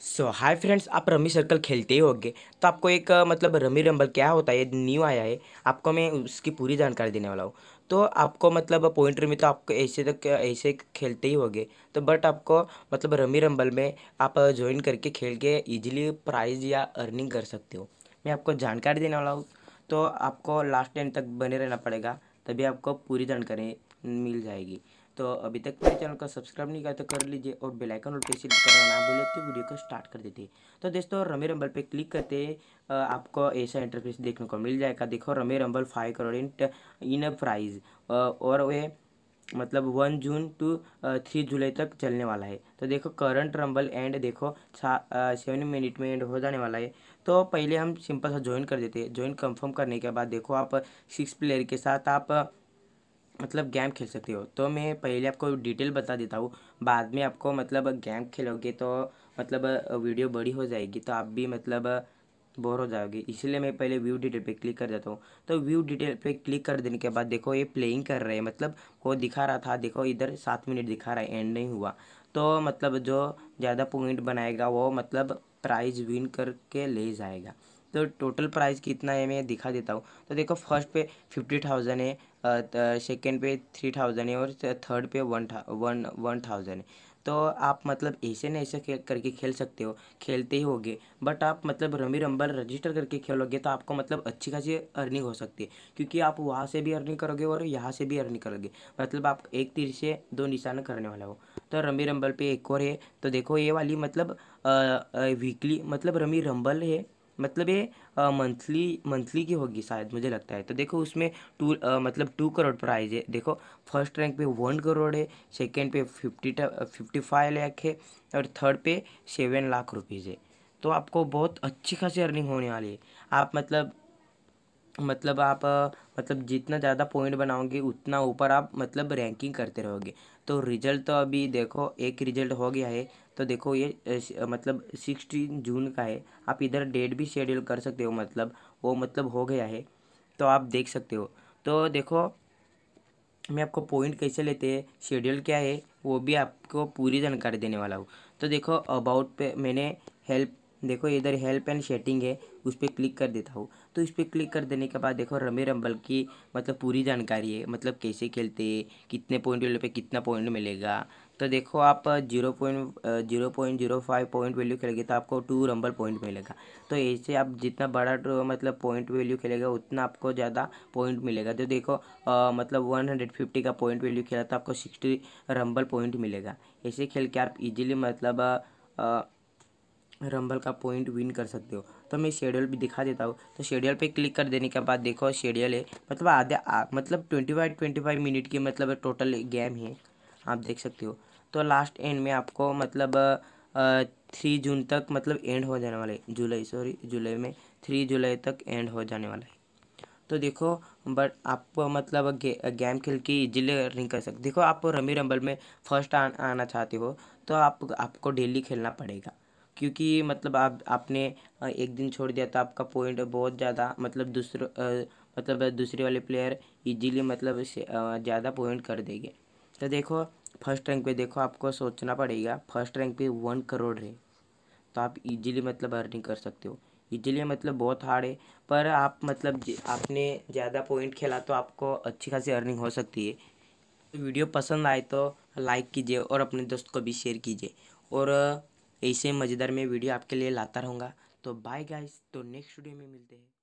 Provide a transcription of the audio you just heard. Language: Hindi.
सो हाय फ्रेंड्स आप रमी सर्कल खेलते ही होंगे तो आपको एक मतलब रमी रंबल क्या होता है न्यू आया है आपको मैं उसकी पूरी जानकारी देने वाला हूँ तो आपको मतलब पॉइंट रमी तो आपको ऐसे तक ऐसे खेलते ही होंगे तो बट आपको मतलब रमी रंबल में आप ज्वाइन करके खेल के ईजिली प्राइज़ या अर्निंग कर सकते हो मैं आपको जानकारी देने वाला हूँ तो आपको लास्ट टाइम तक बने रहना पड़ेगा तभी आपको पूरी जानकारी मिल जाएगी तो अभी तक मेरे चैनल को सब्सक्राइब नहीं किया तो कर लीजिए और बेल आइकन और करना ना बोले तो वीडियो को स्टार्ट कर देते तो दोस्तों रमे रंबल पे क्लिक करते आपको ऐसा इंटरफेस देखने को मिल जाएगा देखो rummy rumble five crore in prize और वह मतलब वन जून टू थ्री जुलाई तक चलने वाला है तो देखो करंट रंबल एंड देखो सेवन मिनट में एंड हो जाने वाला है तो पहले हम सिंपल सा ज्वाइन कर देते हैं ज्वाइन कंफर्म करने के बाद देखो आप सिक्स प्लेयर के साथ आप मतलब गेम खेल सकते हो तो मैं पहले आपको डिटेल बता देता हूँ बाद में आपको मतलब गेम खेलोगे तो मतलब वीडियो बड़ी हो जाएगी तो आप भी मतलब बोर हो जाओगे इसलिए मैं पहले व्यू डिटेल पे क्लिक कर देता हूँ तो व्यू डिटेल पे क्लिक कर देने के बाद देखो ये प्लेइंग कर रहे हैं मतलब वो दिखा रहा था देखो इधर सात मिनट दिखा रहा है एंड नहीं हुआ तो मतलब जो ज़्यादा पॉइंट बनाएगा वो मतलब प्राइज़ विन करके ले जाएगा तो टोटल प्राइस कितना है मैं दिखा देता हूँ तो देखो फर्स्ट पे फिफ्टी थाउजेंड है सेकेंड पे थ्री थाउजेंड है और थर्ड पे वन था वन वन थाउजेंड है तो आप मतलब ऐसे न ऐसे खेल करके खेल सकते हो खेलते ही होगे बट आप मतलब रमी रंबल रजिस्टर करके खेलोगे तो आपको मतलब अच्छी खासी अर्निंग हो सकती है क्योंकि आप वहाँ से भी अर्निंग करोगे और यहाँ से भी अर्निंग करोगे मतलब आप एक तीर से दो निशाना करने वाला हो तो रमी रंबल पे एक और है तो देखो ये वाली मतलब वीकली मतलब रमी रंबल है मतलब ये मंथली मंथली की होगी शायद मुझे लगता है तो देखो उसमें टू मतलब टू करोड़ प्राइज है देखो फर्स्ट रैंक पे वन करोड़ है सेकेंड पे फिफ्टी फिफ्टी फाइव लैख है और थर्ड पे सेवन लाख रुपीज़ है तो आपको बहुत अच्छी खासी अर्निंग होने वाली है आप मतलब मतलब आप मतलब जितना ज़्यादा पॉइंट बनाओगे उतना ऊपर आप मतलब रैंकिंग करते रहोगे तो रिज़ल्ट तो अभी देखो एक रिज़ल्ट हो गया है तो देखो ये मतलब सिक्सटीन जून का है आप इधर डेट भी शेड्यूल कर सकते हो मतलब वो मतलब हो गया है तो आप देख सकते हो तो देखो मैं आपको पॉइंट कैसे लेते हैं शेड्यूल क्या है वो भी आपको पूरी जानकारी देने वाला हूँ तो देखो अबाउट पे मैंने हेल्प देखो इधर हेल्प एंड शेटिंग है उस पर क्लिक कर देता हूँ तो इस पर क्लिक कर देने के बाद देखो रमी रंबल की मतलब पूरी जानकारी है मतलब कैसे खेलते हैं कितने पॉइंट वैल्यू पे कितना पॉइंट मिलेगा तो देखो आप zero point zero point zero five point value खेलेंगे तो आपको टू रंबल पॉइंट मिलेगा तो ऐसे आप जितना बड़ा मतलब पॉइंट वैल्यू खेलेगा उतना आपको ज़्यादा पॉइंट मिलेगा तो देखो आ, मतलब वन हंड्रेड फिफ्टी का पॉइंट वैल्यू खेला तो आपको सिक्सटी रंबल पॉइंट मिलेगा ऐसे खेल के आप इजीली मतलब आ, आ, रंबल का पॉइंट विन कर सकते हो तो मैं शेड्यूल भी दिखा देता हूँ तो शेड्यूल पे क्लिक कर देने के बाद देखो शेड्यूल है मतलब आधे मतलब twenty five twenty five minute की मतलब टोटल गेम है आप देख सकते हो तो लास्ट एंड में आपको मतलब थ्री जून तक मतलब एंड हो जाने वाला है जुलाई सॉरी जुलाई में थ्री जुलाई तक एंड हो जाने वाला है तो देखो बट आपको मतलब गे, गेम खेल के इजीली अर्निंग कर सकते देखो आप रमी रंबल में फर्स्ट आ, आना चाहते हो तो आप आपको डेली खेलना पड़ेगा क्योंकि मतलब आप आपने एक दिन छोड़ दिया तो आपका पॉइंट बहुत ज़्यादा मतलब दूसरे मतलब दूसरे वाले प्लेयर इजीली मतलब ज़्यादा पॉइंट कर देंगे तो देखो फर्स्ट रैंक पे देखो आपको सोचना पड़ेगा फर्स्ट रैंक पे वन करोड़ है तो आप इजीली मतलब अर्निंग कर सकते हो इजीली मतलब बहुत हार्ड है पर आप मतलब आपने ज़्यादा पॉइंट खेला तो आपको अच्छी खासी अर्निंग हो सकती है वीडियो पसंद आए तो लाइक कीजिए और अपने दोस्त को भी शेयर कीजिए और ऐसे मज़ेदार में वीडियो आपके लिए लाता रहूँगा तो बाय गाइस तो नेक्स्ट वीडियो में मिलते हैं